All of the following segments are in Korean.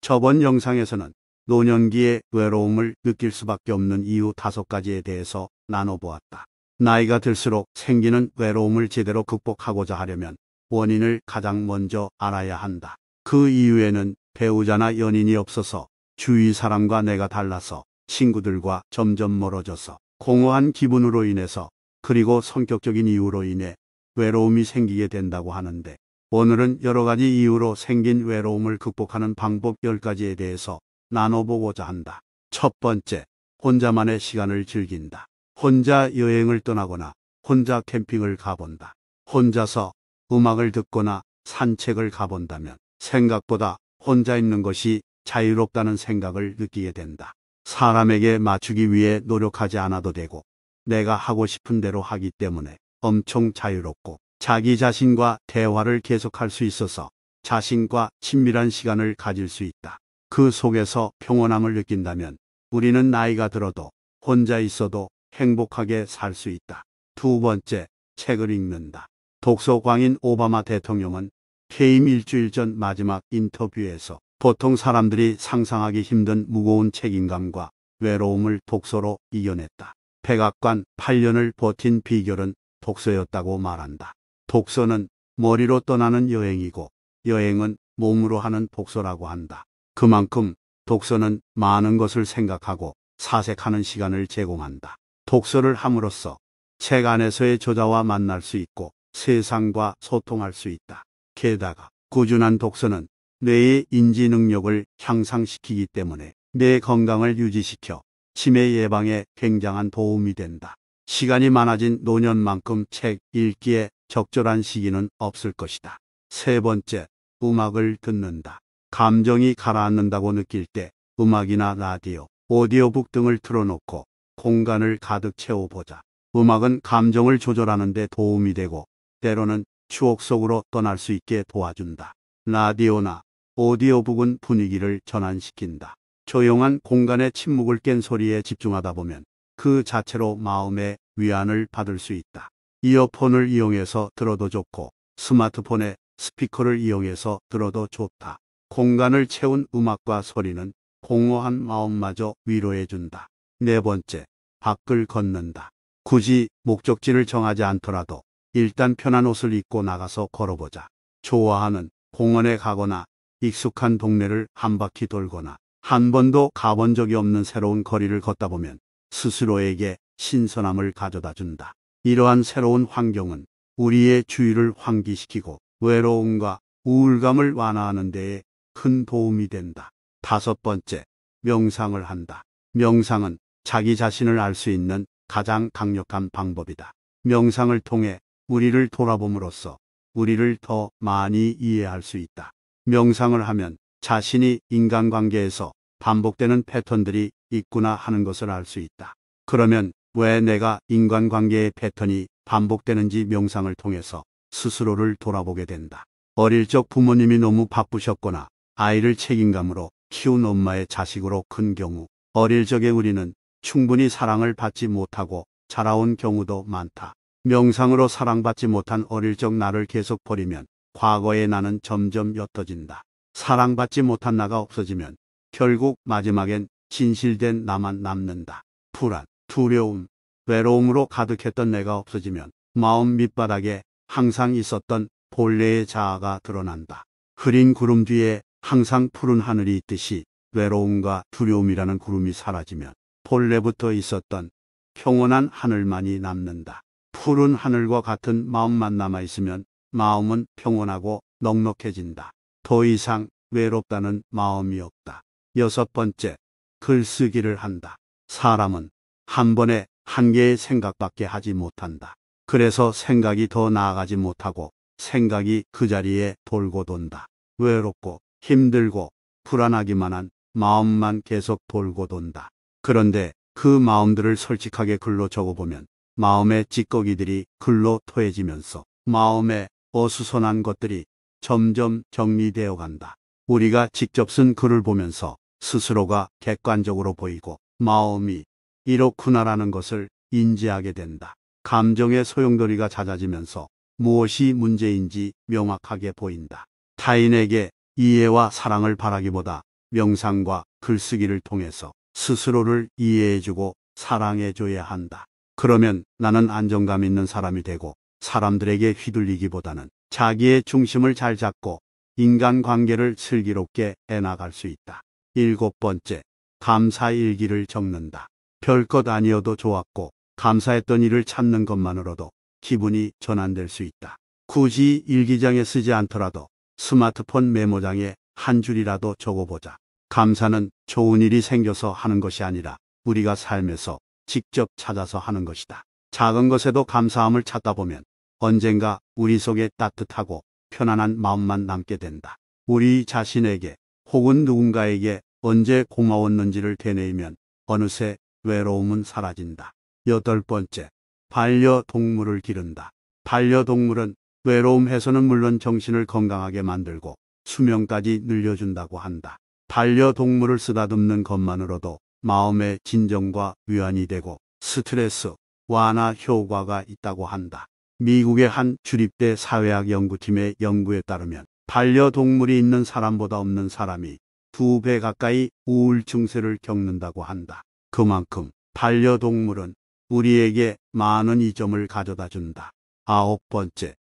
저번 영상에서는 노년기의 외로움을 느낄 수밖에 없는 이유 다섯 가지에 대해서 나눠보았다. 나이가 들수록 생기는 외로움을 제대로 극복하고자 하려면 원인을 가장 먼저 알아야 한다. 그 이유에는 배우자나 연인이 없어서 주위 사람과 내가 달라서 친구들과 점점 멀어져서 공허한 기분으로 인해서 그리고 성격적인 이유로 인해 외로움이 생기게 된다고 하는데 오늘은 여러 가지 이유로 생긴 외로움을 극복하는 방법 10가지에 대해서 나눠보고자 한다. 첫 번째, 혼자만의 시간을 즐긴다. 혼자 여행을 떠나거나 혼자 캠핑을 가본다. 혼자서 음악을 듣거나 산책을 가본다면 생각보다 혼자 있는 것이 자유롭다는 생각을 느끼게 된다. 사람에게 맞추기 위해 노력하지 않아도 되고 내가 하고 싶은 대로 하기 때문에 엄청 자유롭고 자기 자신과 대화를 계속할 수 있어서 자신과 친밀한 시간을 가질 수 있다. 그 속에서 평온함을 느낀다면 우리는 나이가 들어도 혼자 있어도 행복하게 살 수 있다. 두 번째, 책을 읽는다. 독서광인 오바마 대통령은 퇴임 일주일 전 마지막 인터뷰에서 보통 사람들이 상상하기 힘든 무거운 책임감과 외로움을 독서로 이겨냈다. 백악관 8년을 버틴 비결은 독서였다고 말한다. 독서는 머리로 떠나는 여행이고 여행은 몸으로 하는 독서라고 한다. 그만큼 독서는 많은 것을 생각하고 사색하는 시간을 제공한다. 독서를 함으로써 책 안에서의 저자와 만날 수 있고 세상과 소통할 수 있다. 게다가 꾸준한 독서는 뇌의 인지 능력을 향상시키기 때문에 뇌 건강을 유지시켜 치매 예방에 굉장한 도움이 된다. 시간이 많아진 노년만큼 책 읽기에 적절한 시기는 없을 것이다. 세 번째, 음악을 듣는다. 감정이 가라앉는다고 느낄 때 음악이나 라디오, 오디오북 등을 틀어놓고 공간을 가득 채워보자. 음악은 감정을 조절하는 데 도움이 되고 때로는 추억 속으로 떠날 수 있게 도와준다. 라디오나 오디오북은 분위기를 전환시킨다. 조용한 공간의 침묵을 깬 소리에 집중하다 보면 그 자체로 마음의 위안을 받을 수 있다. 이어폰을 이용해서 들어도 좋고 스마트폰에 스피커를 이용해서 들어도 좋다. 공간을 채운 음악과 소리는 공허한 마음마저 위로해준다. 네 번째, 밖을 걷는다. 굳이 목적지를 정하지 않더라도 일단 편한 옷을 입고 나가서 걸어보자. 좋아하는 공원에 가거나 익숙한 동네를 한 바퀴 돌거나 한 번도 가본 적이 없는 새로운 거리를 걷다 보면 스스로에게 신선함을 가져다 준다. 이러한 새로운 환경은 우리의 주의를 환기시키고 외로움과 우울감을 완화하는 데에 큰 도움이 된다. 다섯 번째, 명상을 한다. 명상은 자기 자신을 알 수 있는 가장 강력한 방법이다. 명상을 통해 우리를 돌아봄으로써 우리를 더 많이 이해할 수 있다. 명상을 하면 자신이 인간관계에서 반복되는 패턴들이 있구나 하는 것을 알 수 있다. 그러면 왜 내가 인간관계의 패턴이 반복되는지 명상을 통해서 스스로를 돌아보게 된다. 어릴 적 부모님이 너무 바쁘셨거나 아이를 책임감으로 키운 엄마의 자식으로 큰 경우 어릴 적에 우리는 충분히 사랑을 받지 못하고 자라온 경우도 많다. 명상으로 사랑받지 못한 어릴 적 나를 계속 버리면 과거의 나는 점점 옅어진다. 사랑받지 못한 나가 없어지면 결국 마지막엔 진실된 나만 남는다. 불안, 두려움, 외로움으로 가득했던 내가 없어지면 마음 밑바닥에 항상 있었던 본래의 자아가 드러난다. 흐린 구름 뒤에 항상 푸른 하늘이 있듯이 외로움과 두려움이라는 구름이 사라지면 본래부터 있었던 평온한 하늘만이 남는다. 푸른 하늘과 같은 마음만 남아있으면 마음은 평온하고 넉넉해진다. 더 이상 외롭다는 마음이 없다. 여섯 번째, 글쓰기를 한다. 사람은 한 번에 한 개의 생각밖에 하지 못한다. 그래서 생각이 더 나아가지 못하고 생각이 그 자리에 돌고 돈다. 외롭고 힘들고 불안하기만 한 마음만 계속 돌고 돈다. 그런데 그 마음들을 솔직하게 글로 적어보면 마음의 찌꺼기들이 글로 토해지면서 마음의 어수선한 것들이 점점 정리되어 간다. 우리가 직접 쓴 글을 보면서 스스로가 객관적으로 보이고 마음이 이렇구나라는 것을 인지하게 된다. 감정의 소용돌이가 잦아지면서 무엇이 문제인지 명확하게 보인다. 타인에게 이해와 사랑을 바라기보다 명상과 글쓰기를 통해서 스스로를 이해해주고 사랑해줘야 한다. 그러면 나는 안정감 있는 사람이 되고 사람들에게 휘둘리기보다는 자기의 중심을 잘 잡고 인간관계를 슬기롭게 해나갈 수 있다. 일곱 번째, 감사일기를 적는다. 별것 아니어도 좋았고 감사했던 일을 찾는 것만으로도 기분이 전환될 수 있다. 굳이 일기장에 쓰지 않더라도 스마트폰 메모장에 한 줄이라도 적어보자. 감사는 좋은 일이 생겨서 하는 것이 아니라 우리가 삶에서 직접 찾아서 하는 것이다. 작은 것에도 감사함을 찾다 보면 언젠가 우리 속에 따뜻하고 편안한 마음만 남게 된다. 우리 자신에게 혹은 누군가에게 언제 고마웠는지를 되뇌이면 어느새 외로움은 사라진다. 여덟 번째, 반려동물을 기른다. 반려동물은 외로움 해소는 물론 정신을 건강하게 만들고 수명까지 늘려준다고 한다. 반려동물을 쓰다듬는 것만으로도 마음의 진정과 위안이 되고 스트레스 완화 효과가 있다고 한다. 미국의 한 주립대 사회학 연구팀의 연구에 따르면 반려동물이 있는 사람보다 없는 사람이 두 배 가까이 우울증세를 겪는다고 한다. 그만큼 반려동물은 우리에게 많은 이점을 가져다 준다. 아홉 번째,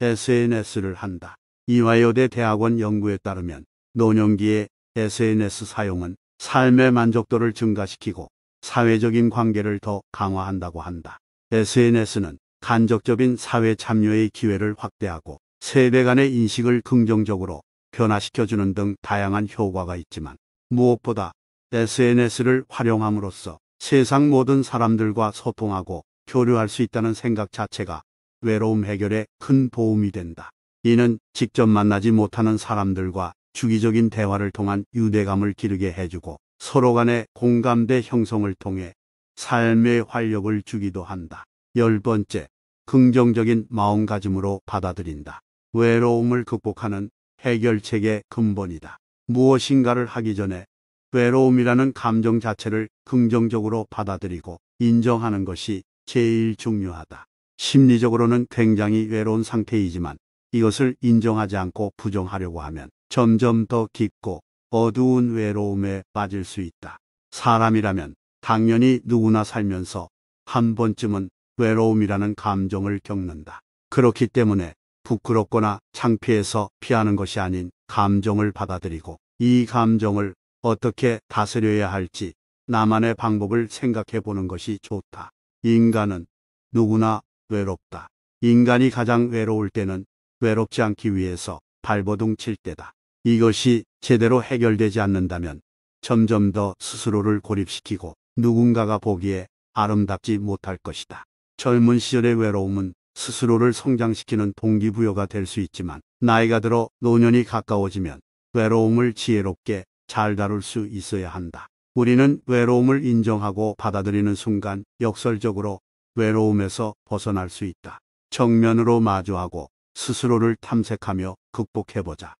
SNS를 한다. 이화여대 대학원 연구에 따르면 노년기의 SNS 사용은 삶의 만족도를 증가시키고 사회적인 관계를 더 강화한다고 한다. SNS는 간접적인 사회 참여의 기회를 확대하고 세대 간의 인식을 긍정적으로 변화시켜주는 등 다양한 효과가 있지만 무엇보다 SNS를 활용함으로써 세상 모든 사람들과 소통하고 교류할 수 있다는 생각 자체가 외로움 해결에 큰 도움이 된다. 이는 직접 만나지 못하는 사람들과 주기적인 대화를 통한 유대감을 기르게 해주고 서로 간의 공감대 형성을 통해 삶의 활력을 주기도 한다. 열 번째, 긍정적인 마음가짐으로 받아들인다. 외로움을 극복하는 해결책의 근본이다. 무엇인가를 하기 전에 외로움이라는 감정 자체를 긍정적으로 받아들이고 인정하는 것이 제일 중요하다. 심리적으로는 굉장히 외로운 상태이지만 이것을 인정하지 않고 부정하려고 하면 점점 더 깊고 어두운 외로움에 빠질 수 있다. 사람이라면 당연히 누구나 살면서 한 번쯤은 외로움이라는 감정을 겪는다. 그렇기 때문에 부끄럽거나 창피해서 피하는 것이 아닌 감정을 받아들이고 이 감정을 어떻게 다스려야 할지 나만의 방법을 생각해 보는 것이 좋다. 인간은 누구나 외롭다. 인간이 가장 외로울 때는 외롭지 않기 위해서 발버둥 칠 때다. 이것이 제대로 해결되지 않는다면 점점 더 스스로를 고립시키고 누군가가 보기에 아름답지 못할 것이다. 젊은 시절의 외로움은 스스로를 성장시키는 동기부여가 될 수 있지만 나이가 들어 노년이 가까워지면 외로움을 지혜롭게 잘 다룰 수 있어야 한다. 우리는 외로움을 인정하고 받아들이는 순간 역설적으로 외로움에서 벗어날 수 있다. 정면으로 마주하고 스스로를 탐색하며 극복해보자.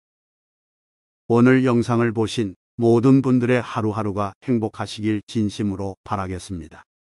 오늘 영상을 보신 모든 분들의 하루하루가 행복하시길 진심으로 바라겠습니다.